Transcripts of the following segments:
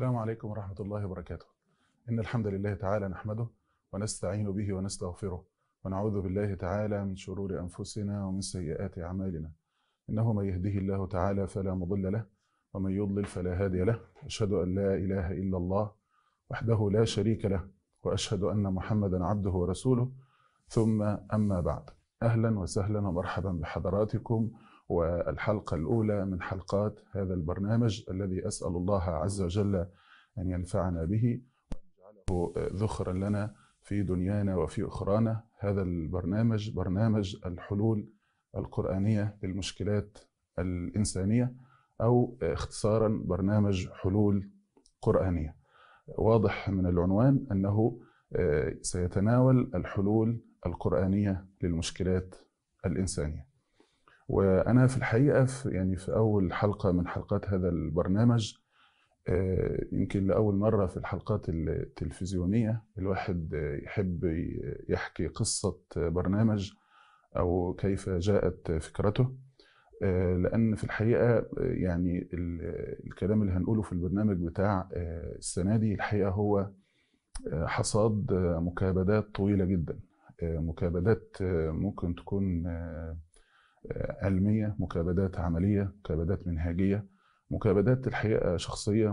السلام عليكم ورحمة الله وبركاته إن الحمد لله تعالى نحمده ونستعين به ونستغفره ونعوذ بالله تعالى من شرور أنفسنا ومن سيئات أعمالنا إنه من يهده الله تعالى فلا مضل له ومن يضلل فلا هادي له أشهد أن لا إله إلا الله وحده لا شريك له وأشهد أن محمدا عبده ورسوله ثم أما بعد أهلا وسهلا ومرحبا بحضراتكم والحلقة الأولى من حلقات هذا البرنامج الذي أسأل الله عز وجل أن ينفعنا به ويجعله ذخرا لنا في دنيانا وفي أخرانا هذا البرنامج برنامج الحلول القرآنية للمشكلات الإنسانية أو اختصارا برنامج حلول قرآنية واضح من العنوان أنه آه، سيتناول الحلول القرآنية للمشكلات الإنسانية وانا في الحقيقه في يعني في اول حلقه من حلقات هذا البرنامج آه، يمكن لاول مره في الحلقات التلفزيونيه الواحد آه، يحب يحكي قصه برنامج او كيف جاءت فكرته آه، لان في الحقيقه يعني الكلام اللي هنقوله في البرنامج بتاع السنه دي الحقيقه هو حصاد مكابدات طويله جدا مكابدات ممكن تكون علميه مكابدات عمليه مكابدات منهجيه مكابدات الحقيقه شخصيه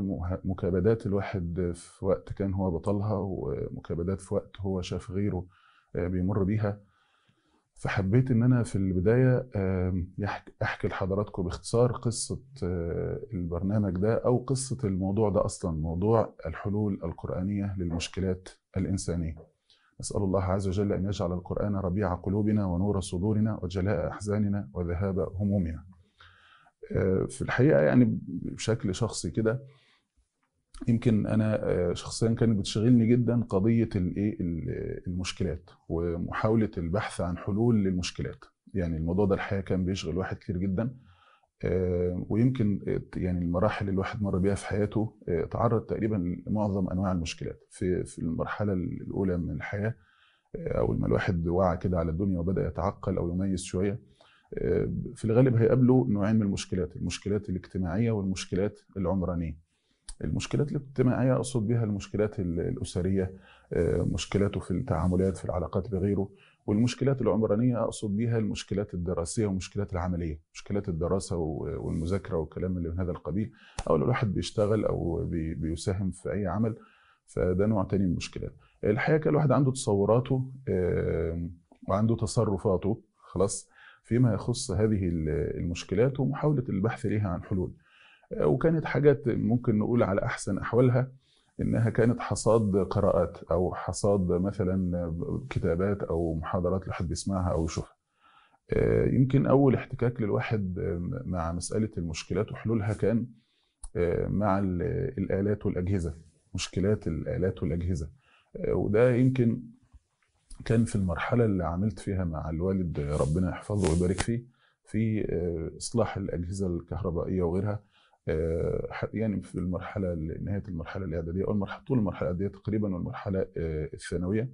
مكابدات الواحد في وقت كان هو بطلها ومكابدات في وقت هو شاف غيره آه، بيمر بيها فحبيت ان انا في البدايه احكي لحضراتكم باختصار قصه آه، البرنامج ده او قصه الموضوع ده اصلا موضوع الحلول القرانيه للمشكلات الانسانيه أسأل الله عز وجل أن يجعل القرآن ربيع قلوبنا ونور صدورنا وجلاء أحزاننا وذهاب همومنا آه، في الحقيقة يعني بشكل شخصي كده يمكن انا آه، شخصيا كانت بتشغلني جدا قضيه الايه المشكلات ومحاوله البحث عن حلول للمشكلات يعني الموضوع ده الحقيقه كان بيشغل واحد كتير جدا آه، ويمكن يعني المراحل اللي الواحد مر بيها في حياته آه، تعرض تقريبا لمعظم انواع المشكلات في في المرحله الاولى من الحياه آه، اول ما الواحد وعى كده على الدنيا وبدا يتعقل او يميز شويه في الغالب هيقابله نوعين من المشكلات المشكلات الاجتماعيه والمشكلات العمرانيه المشكلات الاجتماعيه اقصد بها المشكلات الاسريه مشكلاته في التعاملات في العلاقات بغيره والمشكلات العمرانيه اقصد بيها المشكلات الدراسيه ومشكلات العمليه مشكلات الدراسه والمذاكره والكلام اللي من هذا القبيل او لو الواحد بيشتغل او بي بيساهم في اي عمل فده نوع تاني من المشكلات الحقيقه كان الواحد عنده تصوراته وعنده تصرفاته خلاص فيما يخص هذه المشكلات ومحاوله البحث لها عن حلول آه، وكانت حاجات ممكن نقول على احسن احوالها انها كانت حصاد قراءات او حصاد مثلا كتابات او محاضرات لحد بيسمعها او يشوفها آه، يمكن اول احتكاك للواحد آه، مع مساله المشكلات وحلولها كان آه، مع الالات والاجهزه مشكلات الالات والاجهزه وده يمكن كان في المرحله اللي عملت فيها مع الوالد ربنا يحفظه ويبارك فيه في اصلاح الاجهزه الكهربائيه وغيرها آه، يعني في المرحله نهايه المرحله الاعداديه او المرحله طول المرحله الاعداديه تقريبا والمرحله آه، الثانويه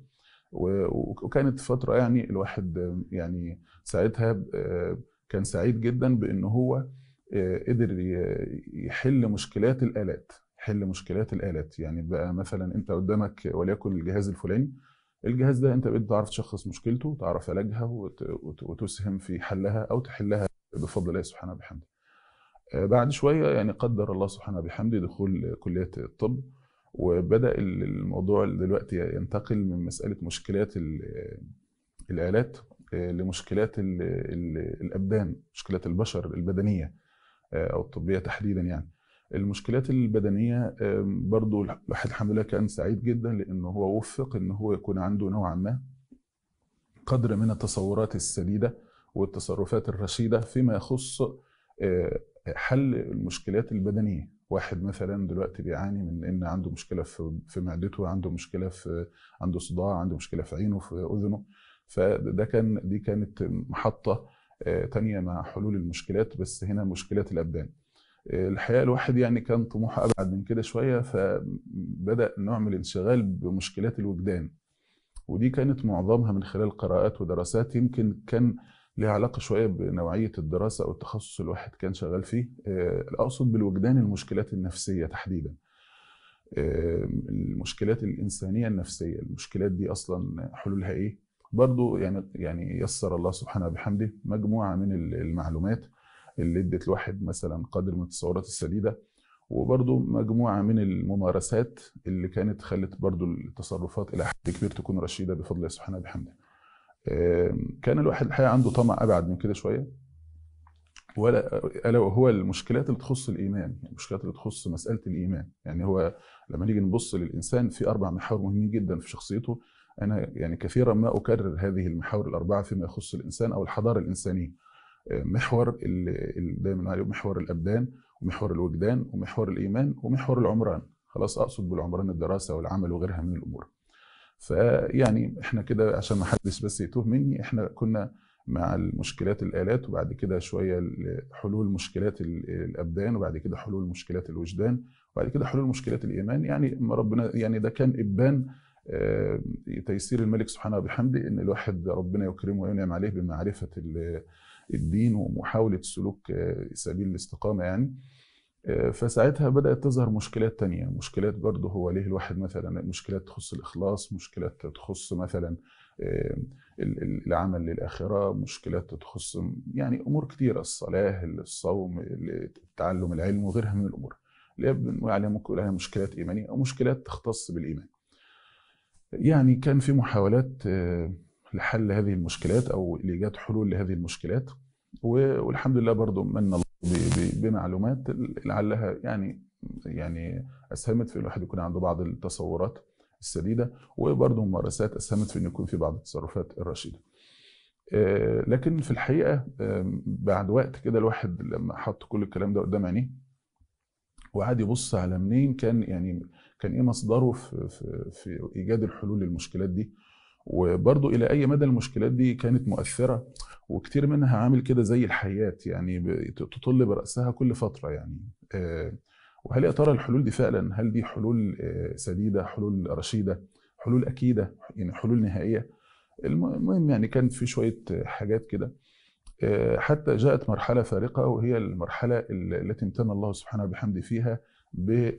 وكانت فتره يعني الواحد آه، يعني ساعتها كان سعيد جدا بأنه هو قدر يحل مشكلات الالات حل مشكلات الالات يعني بقى مثلا انت قدامك وليكن الجهاز الفلاني الجهاز ده انت بقيت تعرف تشخص مشكلته وتعرف علاجها وتسهم في حلها او تحلها بفضل الله سبحانه وبحمده آه، بعد شويه يعني قدر الله سبحانه بحمده دخول كليه الطب وبدا الموضوع دلوقتي ينتقل من مساله مشكلات الالات آه، لمشكلات الابدان مشكلات البشر البدنيه آه، او الطبيه تحديدا يعني المشكلات البدنيه برضو الواحد الحمد لله كان سعيد جدا لانه هو وفق ان هو يكون عنده نوعا ما قدر من التصورات السديده والتصرفات الرشيده فيما يخص حل المشكلات البدنيه واحد مثلا دلوقتي بيعاني من ان عنده مشكله في في معدته عنده مشكله في عنده صداع عنده مشكله في عينه في اذنه فده كان دي كانت محطه آه، تانية مع حلول المشكلات بس هنا مشكلات الابدان آه، الحقيقه الواحد يعني كان طموحه ابعد من كده شويه فبدا نوع من الانشغال بمشكلات الوجدان ودي كانت معظمها من خلال قراءات ودراسات يمكن كان ليها علاقه شويه بنوعيه الدراسه او التخصص الواحد كان شغال فيه آه، اقصد بالوجدان المشكلات النفسيه تحديدا آه، المشكلات الانسانيه النفسيه المشكلات دي اصلا حلولها ايه برضو يعني يعني يسر الله سبحانه بحمده مجموعه من المعلومات اللي ادت الواحد مثلا قدر من التصورات السديده وبرضو مجموعه من الممارسات اللي كانت خلت برضو التصرفات الى حد كبير تكون رشيده بفضل الله سبحانه بحمده كان الواحد الحقيقه عنده طمع ابعد من كده شويه ولا الا وهو المشكلات اللي تخص الايمان يعني المشكلات اللي تخص مساله الايمان يعني هو لما نيجي نبص للانسان في اربع محاور مهمين جدا في شخصيته انا يعني كثيرا ما اكرر هذه المحاور الاربعه فيما يخص الانسان او الحضاره الانسانيه آه، محور دايما عليه محور الابدان ومحور الوجدان ومحور الايمان ومحور العمران خلاص اقصد بالعمران الدراسه والعمل وغيرها من الامور فيعني احنا كده عشان ما حدش بس يتوه مني احنا كنا مع المشكلات الالات وبعد كده شويه حلول مشكلات الابدان وبعد كده حلول مشكلات الوجدان وبعد كده حلول مشكلات الايمان يعني ما ربنا يعني ده كان ابان آه، تيسير الملك سبحانه وبحمده ان الواحد ربنا يكرمه وينعم عليه بمعرفه الدين ومحاوله سلوك آه، سبيل الاستقامه يعني آه، فساعتها بدأت تظهر مشكلات تانية مشكلات برضه هو ليه الواحد مثلا مشكلات تخص الإخلاص مشكلات تخص مثلا العمل للآخرة مشكلات تخص يعني أمور كتيرة الصلاة الصوم تعلم العلم وغيرها من الأمور اللي بنقول عليها ممكن عليها مشكلات إيمانية أو مشكلات تختص بالإيمان يعني كان في محاولات آه، لحل هذه المشكلات أو لإيجاد حلول لهذه المشكلات والحمد لله برضه من الله بمعلومات لعلها يعني يعني اسهمت في الواحد يكون عنده بعض التصورات السديده وبرضه ممارسات اسهمت في انه يكون في بعض التصرفات الرشيده. آه، لكن في الحقيقه آه، بعد وقت كده الواحد لما حط كل الكلام ده قدام عينيه وقعد يبص على منين كان يعني كان ايه مصدره في في, في ايجاد الحلول للمشكلات دي وبرضو الى اي مدى المشكلات دي كانت مؤثره وكتير منها عامل كده زي الحياه يعني تطل براسها كل فتره يعني آه، وهل يا ترى الحلول دي فعلا هل دي حلول آه، سديده حلول رشيده حلول اكيده يعني حلول نهائيه المهم يعني كان في شويه حاجات كده آه، حتى جاءت مرحله فارقه وهي المرحله التي امتن الله سبحانه وبحمده فيها ب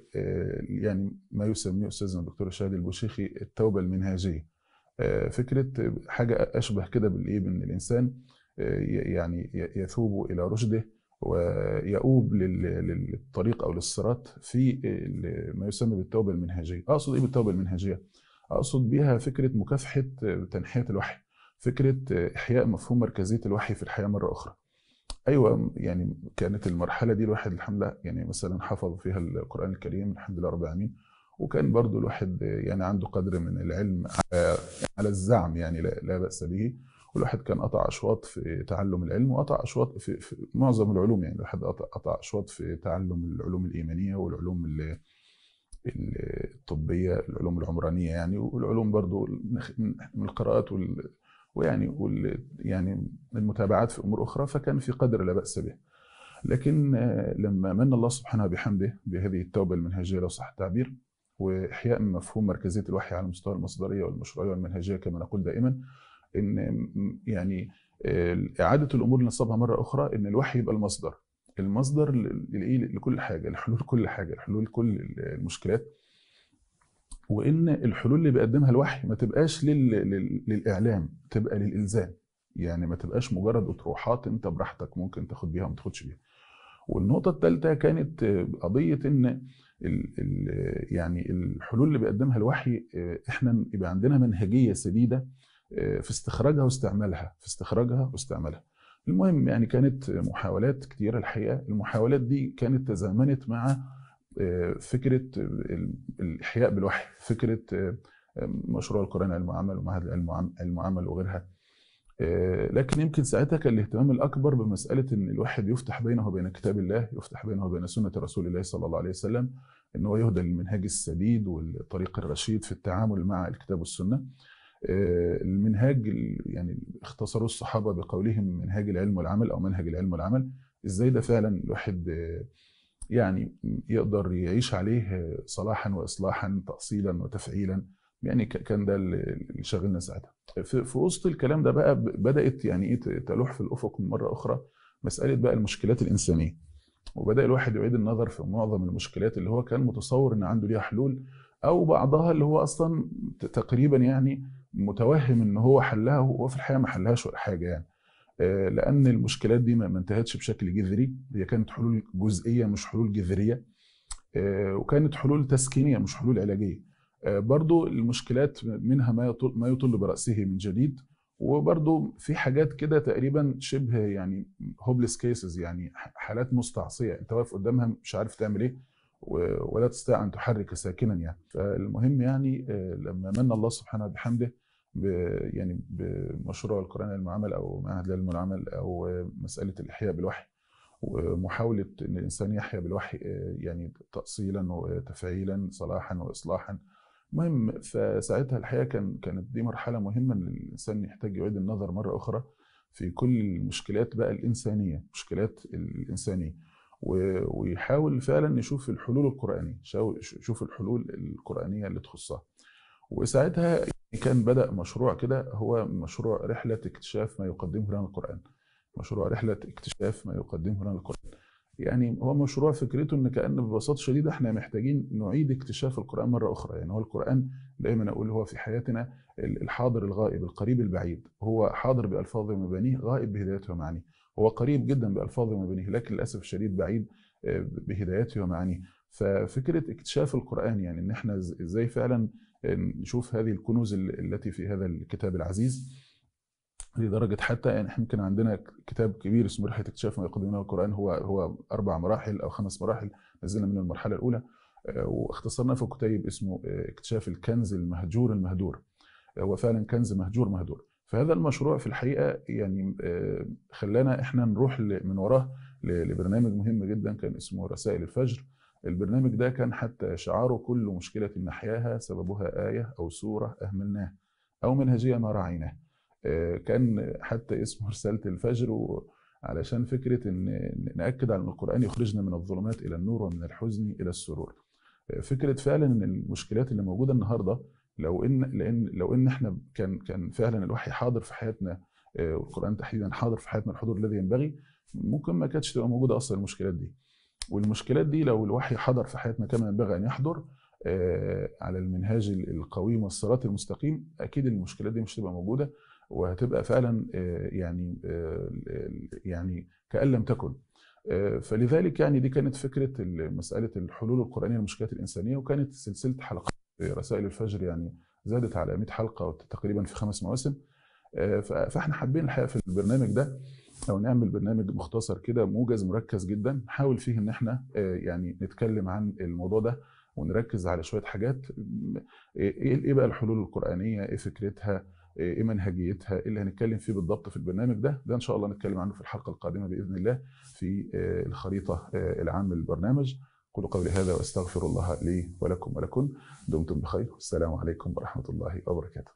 يعني ما يسميه استاذنا الدكتور شادي البوشيخي التوبه المنهجيه آه، فكره حاجه اشبه كده بالايه بان الانسان آه، يعني يثوب الى رشده ويؤوب للطريق او للصراط في آه، ما يسمى بالتوبه المنهجيه اقصد ايه بالتوبه المنهجيه اقصد بها فكره مكافحه تنحيه الوحي فكره احياء مفهوم مركزيه الوحي في الحياه مره اخرى ايوه يعني كانت المرحله دي الواحد الحمد لله يعني مثلا حفظ فيها القران الكريم الحمد لله رب العالمين وكان برضو الواحد يعني عنده قدر من العلم على الزعم يعني لا بأس به والواحد كان قطع أشواط في تعلم العلم وقطع أشواط في, في معظم العلوم يعني الواحد قطع أشواط في تعلم العلوم الإيمانية والعلوم الطبيه العلوم العمرانيه يعني والعلوم برضو من القراءات وال ويعني وال يعني المتابعات في امور اخرى فكان في قدر لا باس به. لكن آه، لما من الله سبحانه بحمده بهذه التوبه المنهجيه لو صح التعبير واحياء مفهوم مركزيه الوحي على مستوى المصدريه والمشروعيه والمنهجيه كما نقول دائما ان يعني آه، اعاده الامور لنصابها مره اخرى ان الوحي يبقى المصدر المصدر لكل حاجه لحلول كل حاجه لحلول كل المشكلات وان الحلول اللي بيقدمها الوحي ما تبقاش لل... لل... للاعلام تبقى للالزام يعني ما تبقاش مجرد اطروحات انت براحتك ممكن تاخد بيها وما تاخدش بيها والنقطه الثالثه كانت آه، قضيه ان ال ال يعني الحلول اللي بيقدمها الوحي آه، احنا يبقى عندنا منهجيه سديده آه، في استخراجها واستعمالها في استخراجها واستعمالها المهم يعني كانت محاولات كتيره الحقيقه المحاولات دي كانت تزامنت مع آه، فكره الاحياء بالوحي فكره مشروع القران المعامل ومعهد المعامل وغيرها آه، لكن يمكن ساعتها كان الاهتمام الاكبر بمساله ان الواحد يفتح بينه وبين كتاب الله، يفتح بينه وبين سنه رسول الله صلى الله عليه وسلم، ان هو يهدى للمنهاج السديد والطريق الرشيد في التعامل مع الكتاب والسنه. آه، المنهاج يعني اختصروا الصحابه بقولهم منهاج العلم والعمل او منهج العلم والعمل، ازاي ده فعلا الواحد آه، يعني يقدر يعيش عليه صلاحا واصلاحا تاصيلا وتفعيلا يعني كان ده اللي شغلنا ساعتها في وسط الكلام ده بقى بدات يعني ايه تلوح في الافق مره اخرى مساله بقى المشكلات الانسانيه وبدا الواحد يعيد النظر في معظم المشكلات اللي هو كان متصور ان عنده ليها حلول او بعضها اللي هو اصلا تقريبا يعني متوهم ان هو حلها وهو في الحقيقه ما حلهاش ولا حاجه يعني آه، لان المشكلات دي ما انتهتش بشكل جذري هي كانت حلول جزئيه مش حلول جذريه آه، وكانت حلول تسكينيه مش حلول علاجيه آه، برضو المشكلات منها ما ما يطل برأسه من جديد وبرضو في حاجات كده تقريبا شبه يعني هوبلس كيسز يعني حالات مستعصيه انت واقف قدامها مش عارف تعمل ايه ولا تستطيع ان تحرك ساكنا يعني فالمهم يعني آه، لما من الله سبحانه بحمده يعني بمشروع القران المعامل او معهد المعامل او مساله الاحياء بالوحي ومحاوله ان الانسان يحيا بالوحي آه، يعني تاصيلا وتفعيلا صلاحا واصلاحا المهم فساعتها الحقيقه كان كانت دي مرحله مهمه ان الانسان يحتاج يعيد النظر مره اخرى في كل المشكلات بقى الانسانيه مشكلات الانسانيه ويحاول فعلا يشوف الحلول القرانيه يشوف الحلول القرانيه اللي تخصها وساعتها كان بدا مشروع كده هو مشروع رحله اكتشاف ما يقدمه لنا القران مشروع رحله اكتشاف ما يقدمه لنا القران يعني هو مشروع فكرته ان كان ببساطه شديده احنا محتاجين نعيد اكتشاف القران مره اخرى يعني هو القران دايما اقول هو في حياتنا الحاضر الغائب القريب البعيد هو حاضر بالفاظه ومبانيه غائب بهدايته ومعانيه هو قريب جدا بالفاظه ومبانيه لكن للاسف الشديد بعيد آه، بهدايته ومعانيه ففكره اكتشاف القران يعني ان احنا ازاي فعلا آه، نشوف هذه الكنوز التي في هذا الكتاب العزيز لدرجه حتى يعني احنا يمكن عندنا كتاب كبير اسمه رحله اكتشاف ما يقدمه القران هو هو اربع مراحل او خمس مراحل نزلنا من المرحله الاولى آه، واختصرناه في كتيب اسمه آه، اكتشاف الكنز المهجور المهدور آه، هو فعلا كنز مهجور مهدور فهذا المشروع في الحقيقه يعني خلانا احنا نروح من وراه لبرنامج مهم جدا كان اسمه رسائل الفجر البرنامج ده كان حتى شعاره كل مشكله نحياها سببها ايه او سوره اهملناه او منهجيه ما رعيناه آه، كان حتى اسمه رساله الفجر علشان فكره ان ناكد على ان القران يخرجنا من الظلمات الى النور ومن الحزن الى السرور آه، فكره فعلا ان المشكلات اللي موجوده النهارده لو ان لان لو ان احنا كان كان فعلا الوحي حاضر في حياتنا آه، والقران تحديدا حاضر في حياتنا الحضور الذي ينبغي ممكن ما كانتش تبقى موجوده اصلا المشكلات دي والمشكلات دي لو الوحي حضر في حياتنا كما ينبغي ان يحضر على المنهاج القويم والصراط المستقيم اكيد المشكلات دي مش هتبقى موجوده وهتبقى فعلا آه، يعني آه، يعني كأن لم تكن آه، فلذلك يعني دي كانت فكره مساله الحلول القرانيه للمشكلات الانسانيه وكانت سلسله حلقات رسائل الفجر يعني زادت على 100 حلقه تقريبا في خمس مواسم فاحنا حابين الحقيقه في البرنامج ده او نعمل برنامج مختصر كده موجز مركز جدا نحاول فيه ان احنا يعني نتكلم عن الموضوع ده ونركز على شويه حاجات إيه،, ايه بقى الحلول القرانيه ايه فكرتها آه، ايه منهجيتها ايه اللي هنتكلم فيه بالضبط في البرنامج ده ده ان شاء الله نتكلم عنه في الحلقه القادمه باذن الله في آه، الخريطه آه، العامه للبرنامج قولوا قولي هذا واستغفر الله لي ولكم ولكم دمتم بخير والسلام عليكم ورحمه الله وبركاته